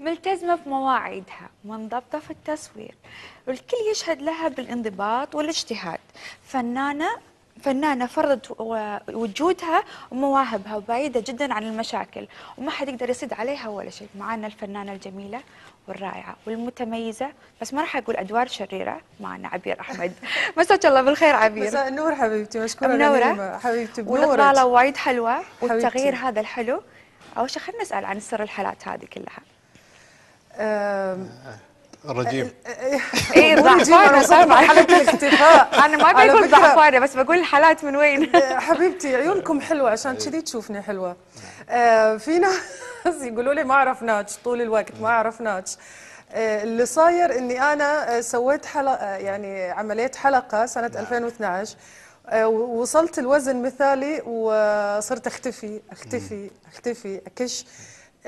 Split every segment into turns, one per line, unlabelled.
ملتزمة في مواعيدها منضبطة في التصوير الكل يشهد لها بالانضباط والاجتهاد فنانة فنانة فرضت وجودها ومواهبها وبعيدة جدا عن المشاكل وما حد يقدر يسد عليها ولا شيء معانا الفنانة الجميلة والرائعة والمتميزة بس ما راح أقول أدوار شريرة معنا عبير أحمد مساك الله بالخير عبير مساء النور حبيبتي مشكورة منورة حبيبتي بنورة والإطلالة وايد حلوة والتغيير حبيبتي. هذا الحلو أول شيء خلينا نسأل عن سر الحالات هذه كلها
آه، الرجيم ايه الضعفانة صار حاله الاختفاء انا ما بقول ضعفانه
بس بقول الحالات
من وين حبيبتي عيونكم حلوه عشان أيوة. كذي تشوفني حلوه آه، في ناس يقولوا لي ما عرفناش طول الوقت ما عرفناش آه، اللي صاير اني انا سويت حلقه يعني عمليه حلقه سنه 2012 نعم. وصلت الوزن مثالي وصرت اختفي اختفي اختفي اكش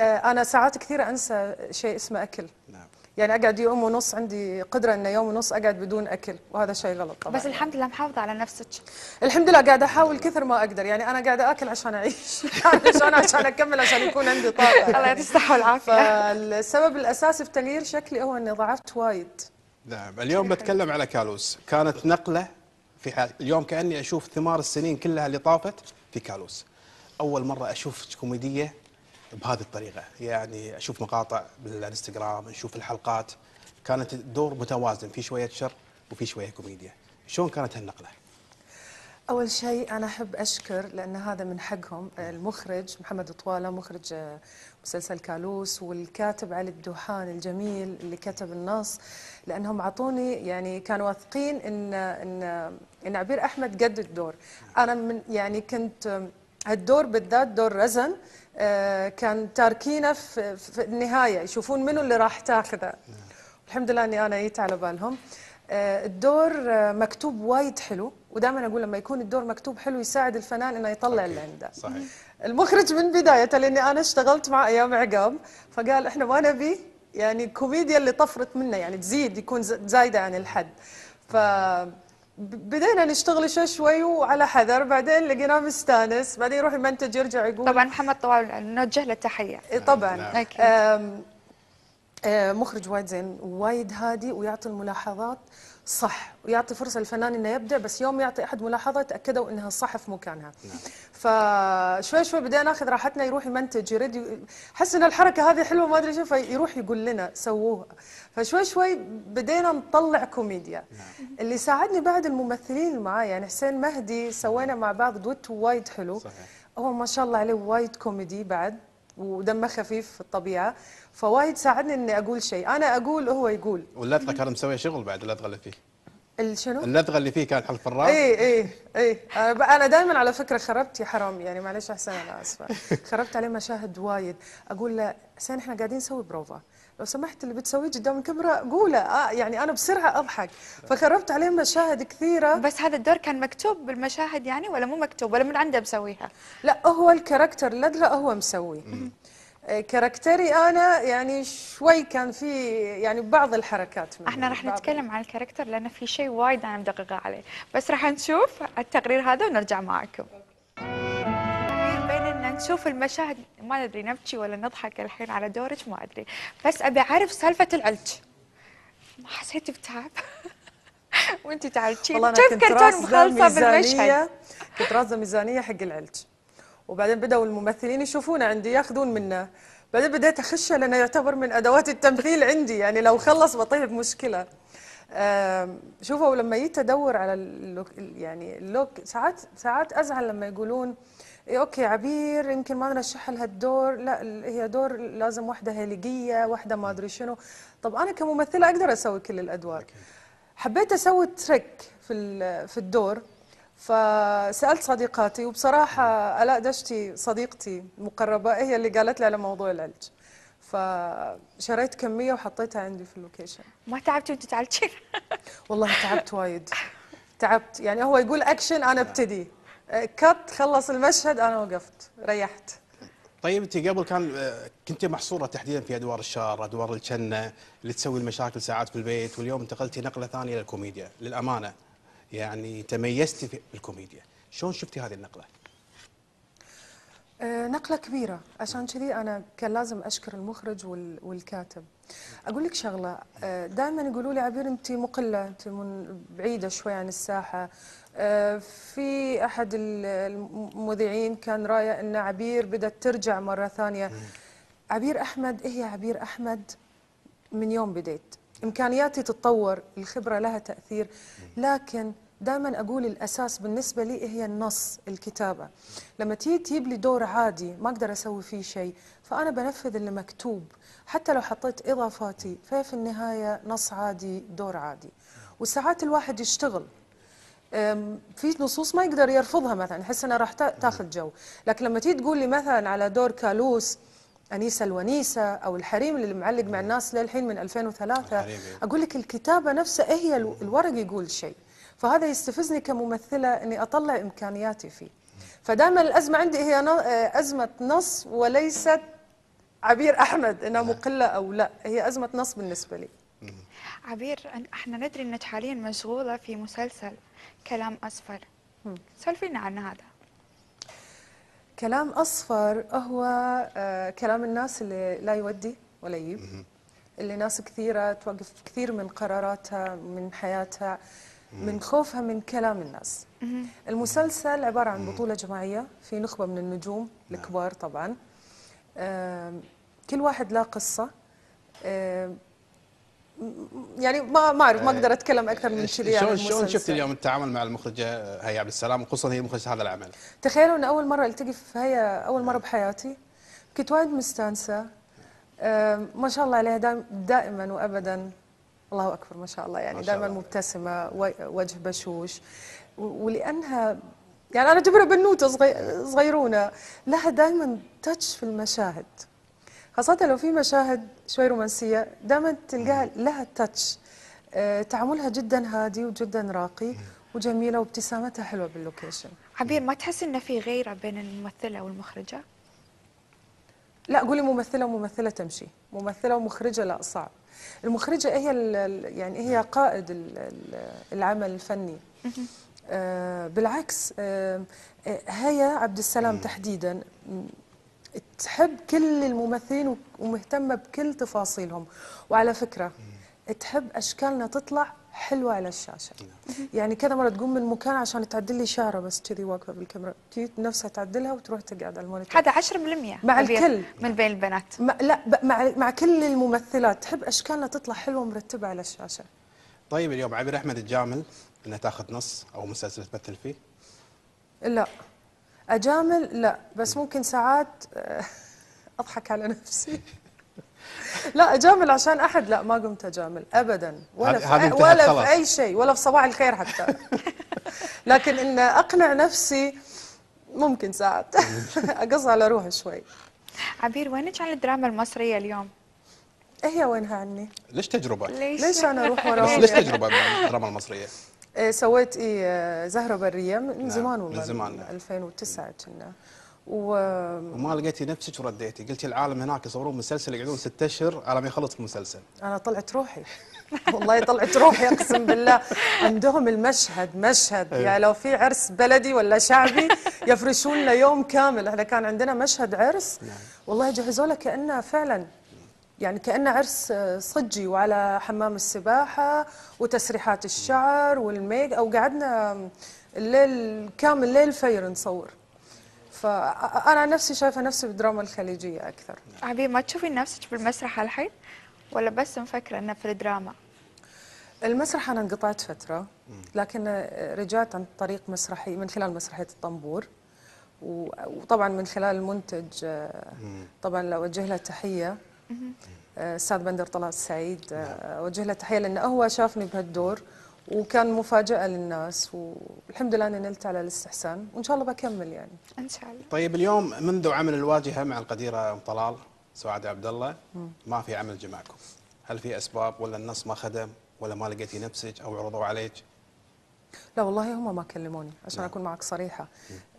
آه، انا ساعات كثيره انسى شيء اسمه اكل نعم يعني اقعد يوم ونص عندي قدره ان يوم ونص اقعد بدون اكل وهذا شيء غلط طبعا بس
الحمد لله محافظه على نفسك
الحمد لله قاعده احاول كثر ما اقدر يعني انا قاعده اكل عشان اعيش عشان عشان اكمل عشان يكون عندي طاقه الله يعطيك الصحه والعافيه فالسبب الاساسي في تغيير شكلي هو اني ضعفت وايد
نعم اليوم بتكلم على كالوس كانت نقله في حال اليوم كاني اشوف ثمار السنين كلها اللي طافت في كالوس اول مره اشوفك كوميديه بهذه الطريقه يعني اشوف مقاطع بالانستغرام نشوف الحلقات كانت الدور متوازن في شويه شر وفي شويه كوميديا شلون كانت هالنقله
اول شيء انا احب اشكر لان هذا من حقهم المخرج محمد طواله مخرج آه، مسلسل كالوس والكاتب علي الدوحان الجميل اللي كتب النص لانهم اعطوني يعني كانوا واثقين ان ان ان عبير احمد قد الدور انا من يعني كنت هالدور بالذات دور رزن آه، كان تاركينا في, النهايه يشوفون منو اللي راح تاخذه الحمد لله اني انا جيت على بالهم آه، الدور آه، مكتوب وايد حلو ودائما اقول لما يكون الدور مكتوب حلو يساعد الفنان انه يطلع اللي عنده صحيح المخرج من بدايته لاني انا اشتغلت مع ايام عقاب فقال احنا ما نبي يعني الكوميديا اللي طفرت منه يعني تزيد يكون زايده عن الحد ف بدينا نشتغل شوي شوي وعلى حذر بعدين لقيناه مستانس بعدين يروح المنتج يرجع يقول طبعا محمد طوال نوجه له تحيه طبعا نعم. مخرج وايد زين وايد هادي ويعطي الملاحظات صح ويعطي فرصه للفنان انه يبدع بس يوم يعطي احد ملاحظه تاكدوا انها صح في مكانها نعم. فشوي شوي بدينا ناخذ راحتنا يروح يمنتج يريد حس ان الحركه هذه حلوه ما ادري شو فيروح يقول لنا سووها فشوي شوي بدينا نطلع كوميديا نعم. اللي ساعدني بعد الممثلين اللي معايا يعني حسين مهدي سوينا مع بعض دوت وايد حلو صحيح. هو ما شاء الله عليه وايد كوميدي بعد ودمه خفيف في الطبيعه فوايد ساعدني اني اقول شيء انا اقول وهو يقول
واللدغه كان مسوي شغل بعد اللدغه اللي فيه
الشنو؟ اللدغه
اللي فيه كان حلف الراس اي
اي اي أه، انا دائما على فكره خربت يا حرام يعني معلش احسن انا اسفه خربت عليه مشاهد وايد اقول له حسين احنا قاعدين نسوي بروفا لو سمحت اللي بتسويه قدام الكاميرا قوله آه يعني
انا بسرعه اضحك فخربت عليه مشاهد كثيره بس هذا الدور كان مكتوب بالمشاهد يعني ولا مو مكتوب ولا من عنده مسويها لا هو الكاركتر لدرا هو مسويه آه، كاركتري انا يعني شوي كان في يعني بعض الحركات احنا راح نتكلم عن الكاركتر لانه في شيء وايد انا مدققه عليه بس راح نشوف التقرير هذا ونرجع معكم نشوف المشاهد ما ادري نبكي ولا نضحك الحين على دورك ما ادري بس ابي اعرف سالفه العلج ما حسيتي بتعب وانت انا كيف كرتون مخلصه بالمشهد
كنت رازه ميزانيه حق العلج وبعدين بداوا الممثلين يشوفونه عندي ياخذون منه بعدين بديت اخشه لانه يعتبر من ادوات التمثيل عندي يعني لو خلص بطيح بمشكله شوفوا لما جيت ادور على اللوك يعني اللوك ساعات ساعات ازعل لما يقولون إيه، اوكي عبير يمكن ما نرشح لها الدور لا هي دور لازم وحده هليقيه وحده ما ادري شنو طب انا كممثله اقدر اسوي كل الادوار حبيت اسوي تريك في في الدور فسالت صديقاتي وبصراحه الاء دشتي صديقتي المقربه هي اللي قالت لي على موضوع العلج فشريت كميه وحطيتها عندي في اللوكيشن ما تعبتي وانت تعالجين والله تعبت وايد تعبت يعني هو يقول اكشن انا ابتدي كت خلص المشهد انا وقفت ريحت
طيب انت قبل كان آه، كنت محصوره تحديدا في ادوار الشار ادوار الكنه اللي تسوي المشاكل ساعات في البيت واليوم انتقلتي نقله ثانيه للكوميديا، للامانه يعني تميزتي في الكوميديا، شلون شفتي هذه النقله؟
آه، نقله كبيره، عشان كذي انا كان لازم اشكر المخرج والكاتب. اقول لك شغله آه، دائما يقولوا لي عبير انت مقله، انت بعيده شوي عن الساحه، آه، في احد المذيعين كان رايه ان عبير بدات ترجع مره ثانيه عبير احمد ايه يا عبير احمد من يوم بديت امكانياتي تتطور الخبره لها تاثير لكن دائما اقول الاساس بالنسبه لي هي النص الكتابه لما تيجي تجيب لي دور عادي ما اقدر اسوي فيه شيء فانا بنفذ اللي مكتوب حتى لو حطيت اضافاتي فهي في النهايه نص عادي دور عادي وساعات الواحد يشتغل في نصوص ما يقدر يرفضها مثلا يحس انها راح تاخذ جو لكن لما تيجي تقول لي مثلا على دور كالوس أنيسة الونيسة أو الحريم اللي معلق مع الناس للحين من 2003 إيه. أقول لك الكتابة نفسها هي الورق يقول شيء فهذا يستفزني كممثلة أني أطلع إمكانياتي فيه فدائما الأزمة عندي هي أزمة نص وليست عبير أحمد أنها نعم. مقلة أو لا هي أزمة نص بالنسبة لي
عبير احنا ندري انك حاليا مشغوله في مسلسل كلام أصفر سولفينا عن هذا
كلام أصفر هو آه، كلام الناس اللي لا يودي ولا يجيب اللي ناس كثيرة توقف كثير من قراراتها من حياتها من خوفها من كلام الناس المسلسل عبارة عن بطولة جماعية في نخبة من النجوم نعم. الكبار طبعا كل واحد له قصة يعني ما ما اعرف ما إيه. اقدر اتكلم اكثر من إيه، كذي يعني شلون شفت
اليوم التعامل مع المخرجه هيا عبد السلام وخصوصا هي مخرجه هذا العمل؟
تخيلوا ان اول مره التقي في هيا اول مره نعم. بحياتي كنت وايد مستانسه ما شاء الله عليها دائما وابدا الله اكبر ما شاء الله يعني دائما مبتسمه وجه بشوش ولانها يعني انا اعتبرها بنوته صغيرونه لها دائما تاتش في المشاهد خاصة لو في مشاهد شوي رومانسية دائما تلقاها لها تاتش آه، تعاملها جدا هادي وجدا راقي وجميلة وابتسامتها حلوة باللوكيشن
عبير ما تحس إنه في غيرة بين الممثلة والمخرجة؟
لا قولي ممثلة وممثلة تمشي ممثلة ومخرجة لا صعب المخرجة هي يعني هي قائد العمل الفني آه، بالعكس آه، هيا عبد السلام تحديدا تحب كل الممثلين ومهتمه بكل تفاصيلهم وعلى فكره تحب اشكالنا تطلع حلوه على الشاشه نعم. يعني كذا مره تقوم من مكان عشان تعدل لي شعره بس كذي واقفه بالكاميرا تجي نفسها تعدلها وتروح تقعد على المونيتور هذا 10% مع الكل من بين البنات ما لا مع مع كل الممثلات تحب اشكالنا تطلع حلوه ومرتبه على الشاشه
طيب اليوم عبير احمد تجامل انها تاخذ نص او مسلسل تمثل فيه؟
لا اجامل لا بس ممكن ساعات آه، اضحك على نفسي لا اجامل عشان احد لا ما قمت اجامل ابدا ولا في ولا في اي شيء ولا في صباح الخير حتى لكن ان اقنع نفسي
ممكن ساعات اقص على روحي شوي عبير وينك عن الدراما المصريه اليوم هي وينها عني
ليش تجربه ليش,
ليش
انا اروح وراها
ليش تجربه الدراما المصريه
آه، سويت ايه آه، زهره بريه من نعم. زمان والله من زمان نعم. 2009 كنا و...
وما لقيتي نفسك ورديتي قلتي العالم هناك يصورون مسلسل يقعدون ست اشهر على ما يخلص المسلسل
انا طلعت روحي والله طلعت روحي اقسم بالله عندهم المشهد مشهد يعني لو في عرس بلدي ولا شعبي يفرشون له يوم كامل احنا كان عندنا مشهد عرس نعم. والله جهزوا له كانه فعلا يعني كأنه عرس صجي وعلى حمام السباحة وتسريحات الشعر والميك أو قعدنا الليل كامل ليل
فير نصور فأنا عن نفسي شايفة نفسي بالدراما الخليجية أكثر عبي ما تشوفين نفسك بالمسرح الحين ولا بس مفكرة أنه في الدراما
المسرح أنا انقطعت فترة
لكن رجعت عن طريق مسرحي من خلال مسرحية
الطنبور وطبعا من خلال المنتج طبعا لو أوجه له تحية استاذ آه، بندر طلال السعيد آه، نعم. آه، اوجه له تحيه لانه هو شافني بهالدور وكان مفاجاه للناس والحمد لله اني نلت على الاستحسان وان شاء الله بكمل يعني ان شاء الله
طيب اليوم منذ عمل الواجهه مع القديره ام طلال سعاد عبد الله ما في عمل جمعكم هل في اسباب ولا النص ما خدم ولا ما لقيتي نفسك او عرضوا عليك
لا والله هم ما كلموني عشان نعم. اكون معك صريحه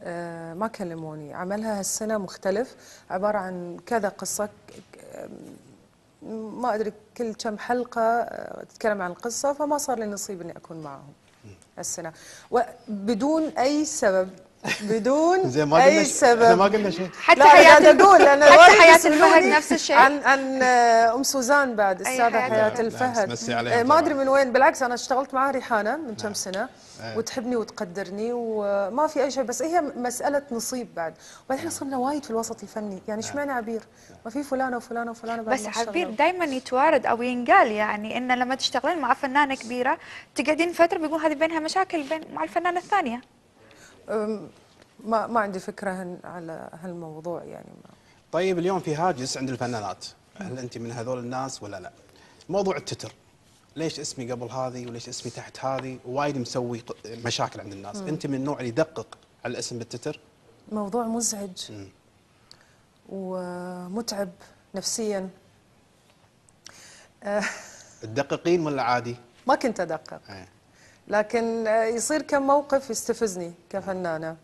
آه ما كلموني عملها هالسنه مختلف عباره عن كذا قصه ما ادري كل كم حلقه آه، تتكلم عن القصه فما صار لي نصيب اني اكون معهم السنه وبدون اي سبب بدون زي ما اي سبب احنا ما قلنا شيء حتى حياه اقول انا حتى حياه الفهد نفس الشيء عن عن ام سوزان بعد استاذه حياه الفهد ما ادري من وين بالعكس انا اشتغلت معها ريحانه من كم سنه وتحبني وتقدرني وما في اي شيء بس هي مساله نصيب بعد وبعدين احنا صرنا وايد في الوسط الفني يعني ايش معنى عبير ما في فلانه وفلانه وفلانه
بس عبير دائما يتوارد او ينقال يعني ان لما تشتغلين مع فنانه كبيره تقعدين فتره بيقول هذه بينها مشاكل بين مع الفنانه الثانيه ما ما عندي فكره على هالموضوع يعني ما.
طيب اليوم في هاجس عند الفنانات هل انت من هذول الناس ولا لا موضوع التتر ليش اسمي قبل هذه وليش اسمي تحت هذه وايد مسوي مشاكل عند الناس مم. انت من النوع اللي يدقق على الاسم بالتتر موضوع مزعج مم.
ومتعب نفسيا
تدققين ولا عادي
ما كنت ادقق أيه. لكن آه، يصير كم موقف يستفزني كفنانة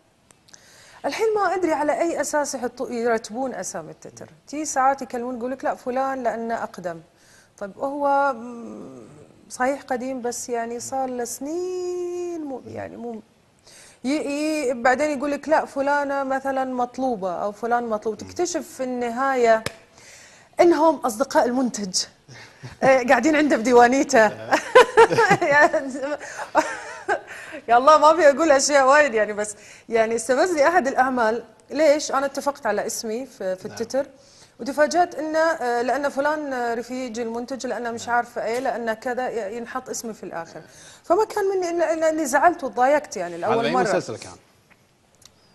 الحين ما أدري على أي أساس يرتبون أسامي التتر تي ساعات يكلمون يقول لك لا فلان لأنه أقدم طيب هو صحيح قديم بس يعني صار له سنين مو يعني مو ي... بعدين يقول لك لا فلانه مثلا مطلوبه او فلان مطلوب تكتشف في النهايه انهم اصدقاء المنتج آه، قاعدين عنده بديوانيته يعني يا الله ما ابي اقول اشياء وايد يعني بس يعني استفز لي احد الاعمال ليش انا اتفقت على اسمي في, في التتر نعم. وتفاجات انه آه، لان فلان رفيج المنتج لانه مش نعم. عارفه ايه لانه كذا ينحط اسمي في الاخر فما كان مني الا اني زعلت وتضايقت يعني لاول مره هذا مسلسل كان؟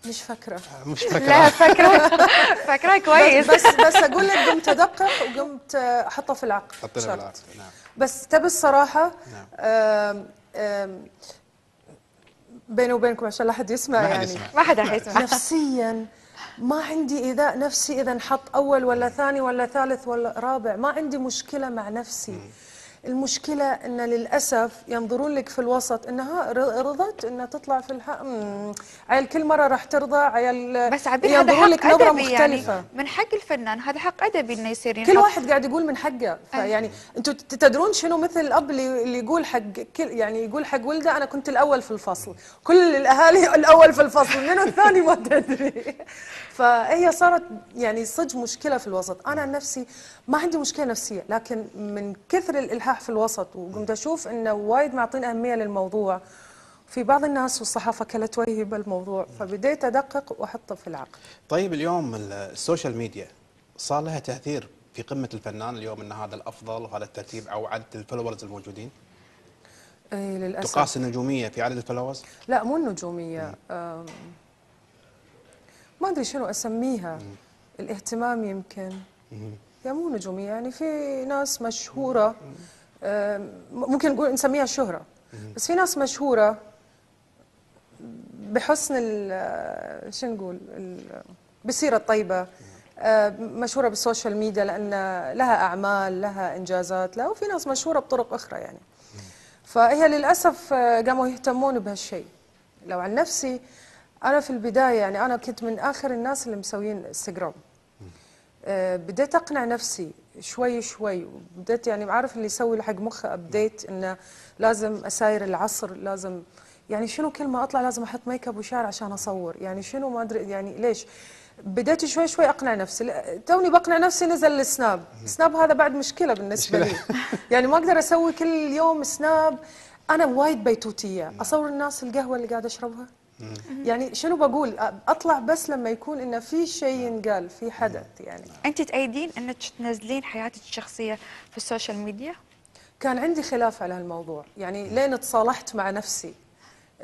مش فاكره مش فاكره لا فاكره فاكره كويس بس بس اقول لك دقق وقمت احطه في العقد حطينا في العقد نعم بس تبي الصراحه نعم. آم آم بيني وبينكم عشان لا حد يسمع ما يعني ما حد راح يسمع نفسيا ما عندي ايذاء نفسي اذا انحط اول ولا ثاني ولا ثالث ولا رابع ما عندي مشكله مع نفسي المشكلة أن للأسف ينظرون لك في الوسط أنها رضت أنها تطلع في الحق عيال كل مرة راح ترضى عيال بس عبيد هذا لك نظرة يعني. مختلفة يعني من حق الفنان هذا حق أدبي أنه يصير كل واحد قاعد يقول من حقه فيعني أنتم تدرون شنو مثل الأب اللي يقول حق كل يعني يقول حق ولده أنا كنت الأول في الفصل كل الأهالي الأول في الفصل منو الثاني ما تدري فهي صارت يعني صدق مشكله في الوسط انا عن نفسي ما عندي مشكله نفسيه لكن من كثر الالحاح في الوسط وقمت اشوف انه وايد معطين اهميه للموضوع في بعض الناس والصحافه كلت وجهي بالموضوع فبديت ادقق واحطه في العقل.
طيب اليوم السوشيال ميديا صار لها تاثير في قمه الفنان اليوم ان هذا الافضل وهذا الترتيب او عدد الفولورز الموجودين؟
اي للاسف تقاس
النجوميه في عدد الفولورز؟
لا مو النجوميه ما ادري شنو اسميها الاهتمام يمكن هي مو نجوميه يعني في ناس مشهوره آه، ممكن نقول نسميها الشهره بس في ناس مشهوره بحسن ال آه، شو نقول بالسيره الطيبه آه، مشهوره بالسوشيال ميديا لان لها اعمال لها انجازات لها وفي ناس مشهوره بطرق اخرى يعني فهي للاسف قاموا يهتمون بهالشيء لو عن نفسي انا في البدايه يعني انا كنت من اخر الناس اللي مسويين انستغرام آه، بديت اقنع نفسي شوي شوي وبديت يعني عارف اللي يسوي حق مخه ابديت انه لازم اساير العصر لازم يعني شنو كل ما اطلع لازم احط ميك اب وشعر عشان اصور يعني شنو ما ادري يعني ليش بديت شوي شوي اقنع نفسي توني بقنع نفسي نزل السناب سناب هذا بعد مشكله بالنسبه لي يعني ما اقدر اسوي كل يوم سناب انا وايد بيتوتيه اصور الناس القهوه اللي قاعده اشربها يعني شنو بقول اطلع بس لما يكون انه في شيء ينقال في حدث يعني
انت تأيدين انك
تنزلين حياتك الشخصيه في السوشيال ميديا كان عندي خلاف على هالموضوع يعني لين تصالحت مع نفسي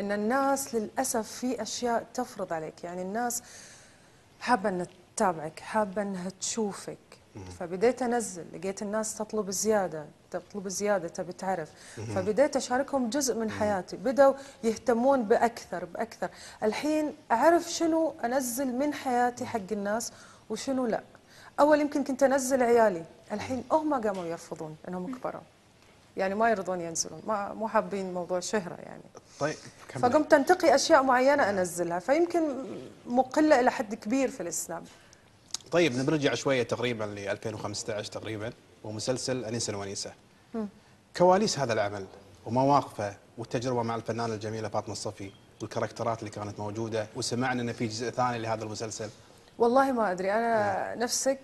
ان الناس للاسف في اشياء تفرض عليك يعني الناس حابه انها تتابعك حابه انها تشوفك فبديت انزل لقيت الناس تطلب زياده تطلب زياده تبي تعرف فبديت اشاركهم جزء من حياتي بداوا يهتمون باكثر باكثر الحين اعرف شنو انزل من حياتي حق الناس وشنو لا اول يمكن كنت انزل عيالي الحين هم قاموا يرفضون انهم كبروا يعني ما يرضون ينزلون ما مو حابين موضوع شهره يعني طيب كمل. فقمت انتقي اشياء معينه انزلها فيمكن مقله الى حد كبير في الاسلام
طيب نرجع شويه تقريبا ل 2015 تقريبا ومسلسل انيسه الونيسه كواليس هذا العمل ومواقفه والتجربه مع الفنانه الجميله فاطمه الصفي والكاركترات اللي كانت موجوده وسمعنا انه في جزء ثاني لهذا المسلسل
والله ما ادري انا م. نعم. نفسك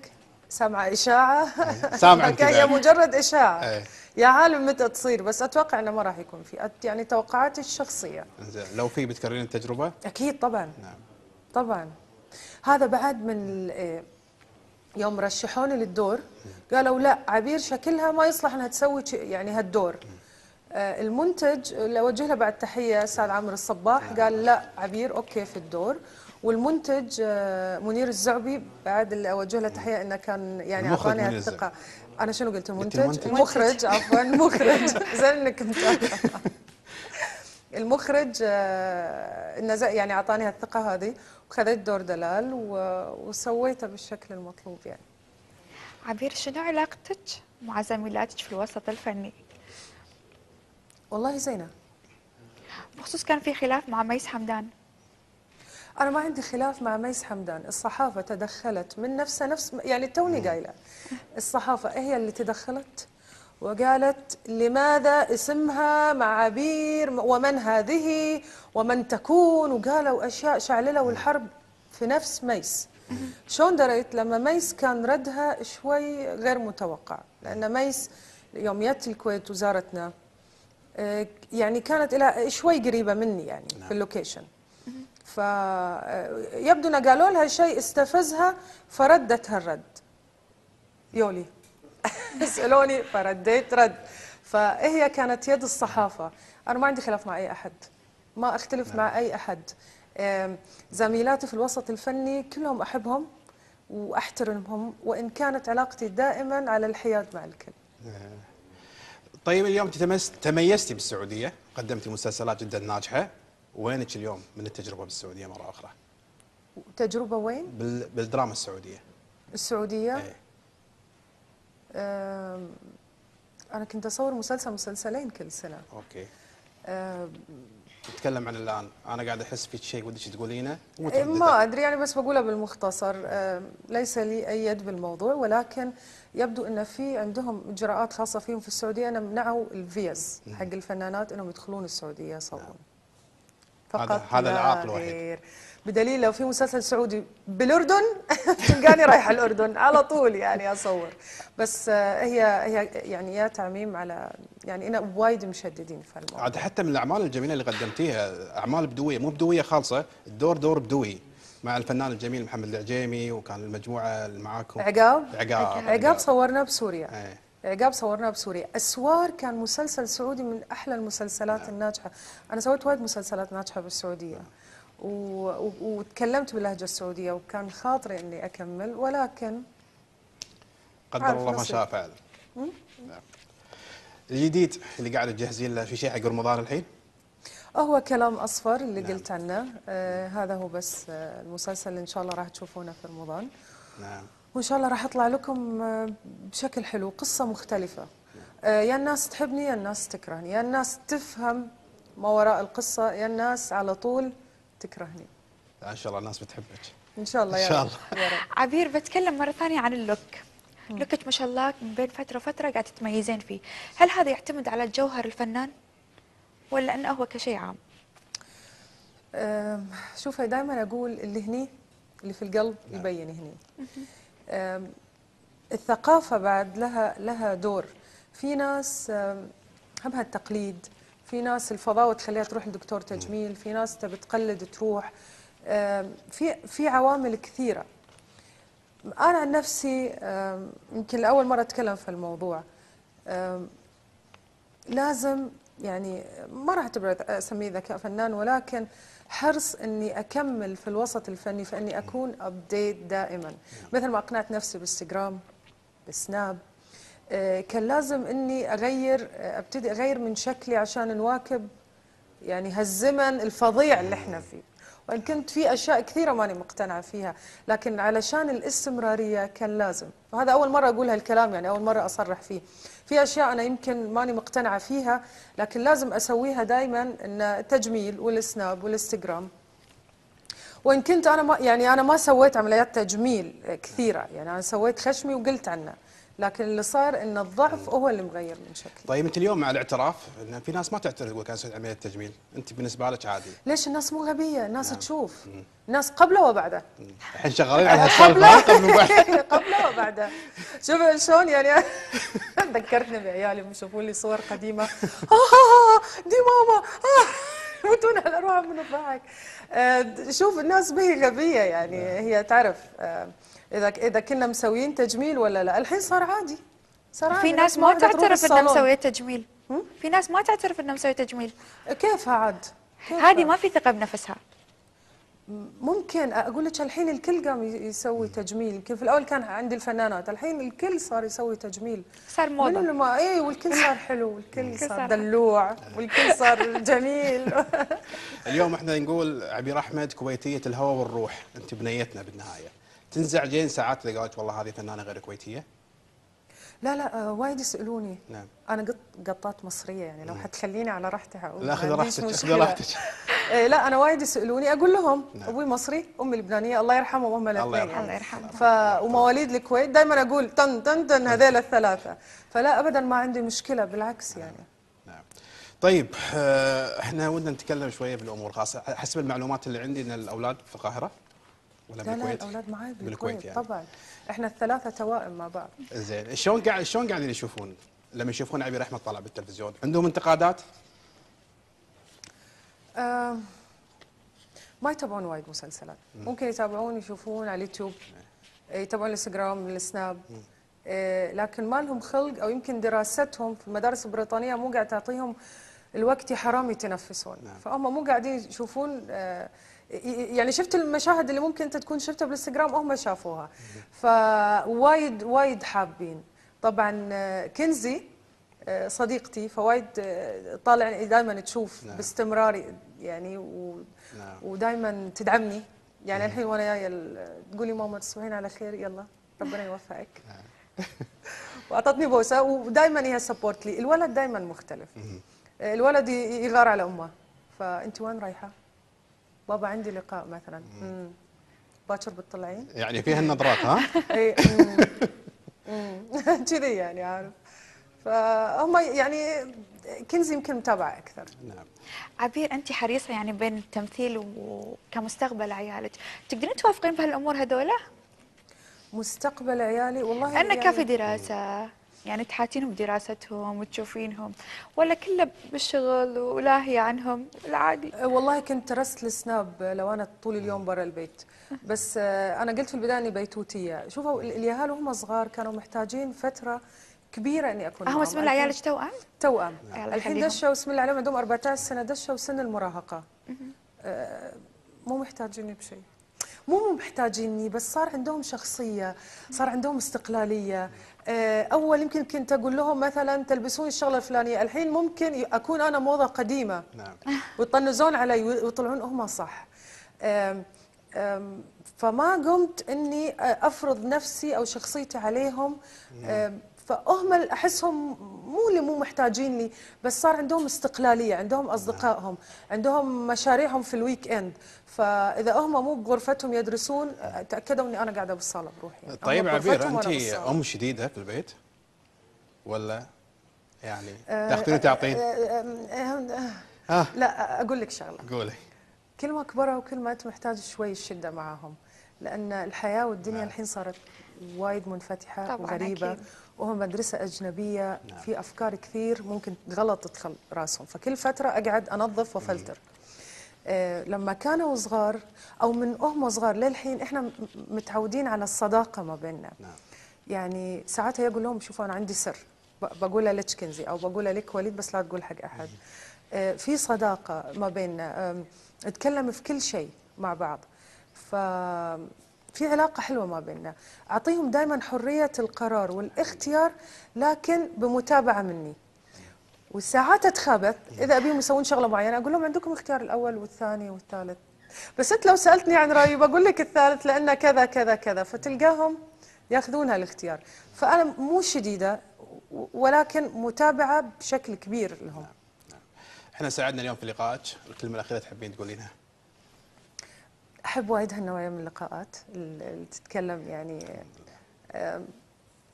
سامعه اشاعه سامعه هي مجرد اشاعه أي. يا عالم متى تصير بس اتوقع انه ما راح يكون في يعني توقعاتي الشخصيه
زين لو في بتكررين التجربه
اكيد طبعا نعم طبعا هذا بعد من إيه، يوم رشحوني للدور قالوا لا عبير شكلها ما يصلح انها تسوي يعني هالدور آه، المنتج اللي اوجه له بعد تحيه استاذ عمرو الصباح قال لا عبير اوكي في الدور والمنتج آه، منير الزعبي بعد اللي اوجه له تحيه انه كان يعني اعطاني الثقه انا شنو قلت المنتج؟ المخرج عفوا المخرج زين انك المخرج آه، يعني اعطاني الثقه هذه
وخذيت دور دلال وسويته بالشكل المطلوب يعني عبير شنو علاقتك مع زميلاتك في الوسط الفني والله زينه بخصوص كان في خلاف مع ميس حمدان أنا
ما عندي خلاف مع ميس حمدان الصحافة تدخلت من نفسها نفس يعني توني قايلة الصحافة هي اللي تدخلت وقالت لماذا اسمها معابير ومن هذه ومن تكون وقالوا أشياء شعللة والحرب في نفس ميس شلون دريت لما ميس كان ردها شوي غير متوقع لأن ميس يوم جت الكويت وزارتنا آه، يعني كانت إلى شوي قريبة مني يعني في نعم. اللوكيشن فيبدو آه، أن قالوا لها شيء استفزها فردت هالرد يولي بيسالوني فرديت رد فهي كانت يد الصحافه انا ما عندي خلاف مع اي احد ما اختلف نعم. مع اي احد زميلاتي في الوسط الفني كلهم احبهم واحترمهم وان كانت علاقتي دائما على الحياد مع الكل
طيب اليوم تميزتي بالسعوديه قدمتي مسلسلات جدا ناجحه وينك اليوم من التجربه بالسعوديه مره اخرى
تجربه وين
بالدراما السعوديه
السعوديه أي. انا كنت اصور مسلسل مسلسلين كل سنه
اوكي نتكلم عن الان انا قاعد احس في شيء ودك تقولينه إيه، ما
ادري يعني بس بقولها بالمختصر ليس لي اي يد بالموضوع ولكن يبدو ان في عندهم اجراءات خاصه فيهم في السعوديه أن منعوا الفيز حق الفنانات انهم يدخلون السعوديه يصورون نعم.
فقط هذا العائق الوحيد
بدليل لو في مسلسل سعودي بالاردن تلقاني رايحه الاردن على طول يعني اصور بس آه، هي هي يعني يا تعميم على يعني انا وايد مشددين في
الموضوع عاد حتى من الاعمال الجميله اللي قدمتيها اعمال بدويه مو بدويه خالصه الدور دور بدوي مع الفنان الجميل محمد العجيمي وكان المجموعه اللي معاكم عقاب عقاب عقاب
صورنا بسوريا ايه. عقاب صورناه بسوريا اسوار كان مسلسل سعودي من احلى المسلسلات نعم. الناجحه انا سويت وايد مسلسلات ناجحه بالسعوديه و... و... وتكلمت باللهجه السعوديه وكان خاطري اني اكمل ولكن
قدر الله ما شاء فعل
نعم
الجديد اللي قاعد تجهزين له في شيء حق رمضان الحين؟
هو كلام اصفر اللي نعم. قلت عنه آه هذا هو بس آه المسلسل اللي ان شاء الله راح تشوفونه في رمضان نعم وان شاء الله راح اطلع لكم آه، بشكل حلو قصه مختلفه آه، يا الناس تحبني يا الناس تكرهني يا الناس تفهم ما وراء القصه يا الناس على طول تكرهني
ان شاء الله الناس بتحبك
ان شاء الله يا ان شاء الله رب. عبير بتكلم مره ثانيه عن اللوك لوكك ما شاء الله من بين فتره وفتره قاعد تتميزين فيه هل هذا يعتمد على جوهر الفنان ولا انه هو كشيء عام شوفي دائما اقول
اللي هني اللي في القلب نعم. يبين هني الثقافة بعد لها لها دور في ناس همها التقليد في ناس الفضاوة تخليها تروح لدكتور تجميل في ناس تبي تقلد تروح في في عوامل كثيرة أنا عن نفسي يمكن لأول مرة أتكلم في الموضوع لازم يعني ما راح أسميه ذكاء فنان ولكن حرص اني اكمل في الوسط الفني فاني اكون ابديت دائما مثل ما اقنعت نفسي بالانستغرام بالسناب آه، كان لازم اني اغير آه، ابتدي اغير من شكلي عشان نواكب يعني هالزمن الفظيع اللي احنا فيه وان كنت في اشياء كثيره ماني مقتنعه فيها لكن علشان الاستمراريه كان لازم وهذا اول مره اقول هالكلام يعني اول مره اصرح فيه في اشياء انا يمكن ماني مقتنعه فيها لكن لازم اسويها دائما ان تجميل والسناب والانستغرام وان كنت انا ما يعني انا ما سويت عمليات تجميل كثيره يعني انا سويت خشمي وقلت عنه لكن اللي صار ان الضعف هو اللي مغير من شكلي
طيب انت اليوم مع الاعتراف ان في ناس ما تعترف تقول كان عمليه تجميل انت بالنسبه لك عادي
ليش الناس مو غبيه الناس نعم. تشوف مم. ناس قبله وبعده
الحين شغالين على هالسالفه قبله وبعده.
قبله وبعده شوف شلون يعني ذكرتني بعيالي يشوفون لي صور قديمه آه، آه، آه، دي ماما يموتون على روحهم من الضحك شوف الناس ما هي غبيه يعني نعم. هي تعرف اذا اذا كنا مسويين تجميل ولا لا الحين صار عادي
صار عادي في ناس ما تعترف انها مسويه تجميل في ناس ما تعترف انها مسويه تجميل كيفها عاد هذه ما في ثقه بنفسها ممكن
اقول لك الحين الكل قام يسوي تجميل يمكن في الاول كان عند الفنانات الحين الكل صار يسوي تجميل صار موضه ما اي والكل صار حلو والكل صار دلوع والكل صار جميل
اليوم احنا نقول عبير احمد كويتيه الهوى والروح انت بنيتنا بالنهايه تنزعجين ساعات اذا قالت والله هذه فنانه غير كويتيه؟
لا لا آه، وايد يسالوني نعم انا قط قطات مصريه يعني لو حتخليني على راحتي هقول لا خذ راحتك خذ راحتك إيه، لا انا وايد يسالوني اقول لهم نعم. ابوي مصري امي لبنانيه الله يرحمه وهم الاثنين الله يرحمه الله يرحمه ف... ومواليد الكويت دائما اقول تن تن تن نعم. هذيل الثلاثه فلا ابدا ما عندي مشكله بالعكس نعم. يعني نعم.
طيب آه، احنا ودنا نتكلم شويه بالامور خاصه حسب المعلومات اللي عندي ان الاولاد في القاهره ولا لا بالكويت؟ لا
الاولاد معاي بالكويت يعني. طبعا احنا الثلاثه توائم مع بعض
زين شلون قاعد شلون قاعدين يشوفون لما يشوفون عبير احمد طلع بالتلفزيون عندهم انتقادات؟
آه ما يتابعون وايد مسلسلات ممكن يتابعون يشوفون على اليوتيوب يتابعون الانستغرام السناب آه، لكن ما لهم خلق او يمكن دراستهم في المدارس البريطانيه مو قاعد تعطيهم الوقت حرام يتنفسون نعم. فهم مو قاعدين يشوفون آه يعني شفت المشاهد اللي ممكن انت تكون شفتها بالانستغرام هم شافوها فوايد وايد حابين طبعا آه، كنزي آه، صديقتي فوايد آه، طالع دائما تشوف نعم. باستمرار يعني و... نعم. ودائما تدعمني يعني الحين وانا جايه تقولي ماما تصبحين على خير يلا ربنا يوفقك نعم. واعطتني بوسه ودائما هي سبورت لي الولد دائما مختلف الولد يغار على امه فانت وين رايحه؟ بابا عندي لقاء مثلا باكر بتطلعين يعني فيها النظرات ها اي
كذي يعني عارف فهم يعني كنز يمكن متابعه اكثر نعم عبير انت حريصه يعني بين التمثيل وكمستقبل عيالك تقدرين توافقين بهالامور هذولا مستقبل عيالي والله انه يعني كافي دراسه يعني تحاتينهم دراستهم وتشوفينهم ولا كله بالشغل ولاهية عنهم العادي أه، والله كنت رست السناب لو أنا طول اليوم برا البيت
بس أه، أنا قلت في البداية أني بيتوتية شوفوا اليهال وهم صغار كانوا محتاجين فترة كبيره اني اكون هم اسم الله عيالك توام؟
توام الحين دشوا
بسم الله عليهم عندهم 14 سنه دشوا سن المراهقه أه، مو محتاجيني بشيء مو محتاجيني بس صار عندهم شخصيه صار عندهم استقلاليه آه، اول يمكن كنت اقول لهم مثلا تلبسون الشغله الفلانيه الحين ممكن اكون انا موضه قديمه نعم ويطنزون علي ويطلعون هم صح فما قمت اني افرض نفسي او شخصيتي عليهم نعم. فهم احسهم مو اللي مو محتاجين لي بس صار عندهم استقلاليه عندهم اصدقائهم عندهم مشاريعهم في الويك اند فاذا هم مو بغرفتهم يدرسون تاكدوا اني انا قاعده بالصاله بروحي طيب عبير انت
ام شديده في البيت ولا يعني آه، تاخذين وتعطين؟
آه، آه، لا اقول لك شغله قولي كل ما كبروا كل ما انت محتاج شوي الشده معاهم لان الحياه والدنيا نعم. الحين صارت وايد منفتحه وغريبه أكيد. وهو مدرسة أجنبية نعم. في أفكار كثير ممكن غلط تدخل راسهم فكل فترة أقعد أنظف وفلتر آه لما كانوا صغار أو من أهم صغار للحين إحنا متعودين على الصداقة ما بيننا نعم. يعني ساعتها يقول لهم شوفوا أنا عندي سر بقولها لك كنزي أو بقولها لك وليد بس لا تقول حق أحد آه في صداقة ما بيننا آه نتكلم في كل شيء مع بعض في علاقه حلوه ما بيننا اعطيهم دائما حريه القرار والاختيار لكن بمتابعه مني وساعات اتخابت اذا ابيهم يسوون شغله معينه اقول لهم عندكم اختيار الاول والثاني والثالث بس انت لو سالتني عن رايي بقول لك الثالث لانه كذا كذا كذا فتلقاهم ياخذون هالاختيار فانا مو شديده ولكن متابعه بشكل كبير لهم نعم، نعم.
احنا ساعدنا اليوم في لقائك الكلمه الاخيره تحبين تقولينها
احب وايد هالنوعيه من اللقاءات اللي تتكلم يعني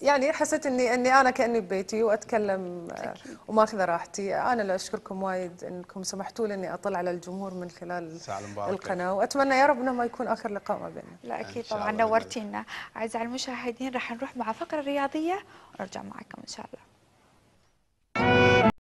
يعني حسيت اني اني انا كاني ببيتي واتكلم آه، وماخذه راحتي، انا اللي اشكركم وايد انكم سمحتوا لي اني اطلع على الجمهور من خلال القناه واتمنى يا رب انه ما يكون اخر لقاء ما بيننا.
لا اكيد طبعا نورتينا، اعزائي المشاهدين راح نروح مع فقره رياضيه ونرجع معكم ان شاء
الله.